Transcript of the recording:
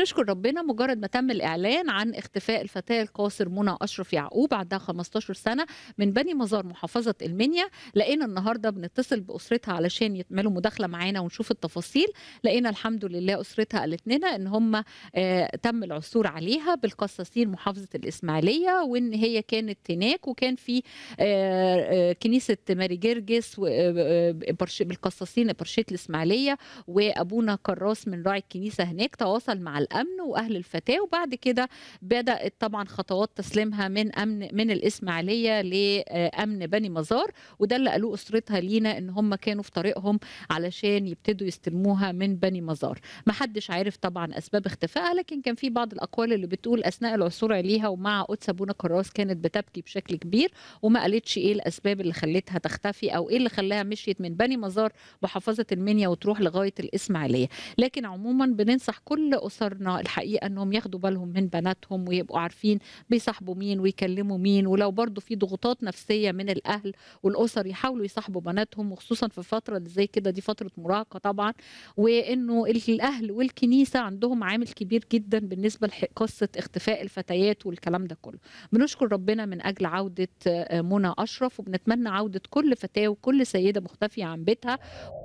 نشكر ربنا مجرد ما تم الإعلان عن اختفاء الفتاة القاصر منى أشرف يعقوب عندها 15 سنة من بني مزار محافظة المنيا لقينا النهاردة بنتصل بأسرتها علشان يعملوا مداخلة معانا ونشوف التفاصيل لقينا الحمد لله أسرتها قالت لنا إن هم آه، تم العثور عليها بالقصاصين محافظة الإسماعيلية وإن هي كانت هناك وكان في آه، آه، كنيسة ماري جرجس بالقصاصين برشية الإسماعيلية وأبونا كراس من راعي الكنيسة هناك تواصل مع الامن واهل الفتاه وبعد كده بدات طبعا خطوات تسليمها من امن من الاسماعيليه لامن بني مزار وده اللي قالوه اسرتها لينا ان هم كانوا في طريقهم علشان يبتدوا يستلموها من بني مزار ما حدش عارف طبعا اسباب اختفائها لكن كان في بعض الاقوال اللي بتقول اثناء العثور عليها ومع قدس ابونا كراس كانت بتبكي بشكل كبير وما قالتش ايه الاسباب اللي خلتها تختفي او ايه اللي خلاها مشيت من بني مزار محافظه المنيا وتروح لغايه الاسماعيليه لكن عموما بننصح كل اسر قررنا الحقيقه انهم ياخدوا بالهم من بناتهم ويبقوا عارفين بيصاحبوا مين ويكلموا مين ولو برضو في ضغوطات نفسيه من الاهل والاسر يحاولوا يصاحبوا بناتهم وخصوصا في فتره زي كده دي فتره مراهقه طبعا وانه الاهل والكنيسه عندهم عامل كبير جدا بالنسبه لقصه اختفاء الفتيات والكلام ده كله بنشكر ربنا من اجل عوده آه، منى اشرف وبنتمنى عوده كل فتاه وكل سيده مختفيه عن بيتها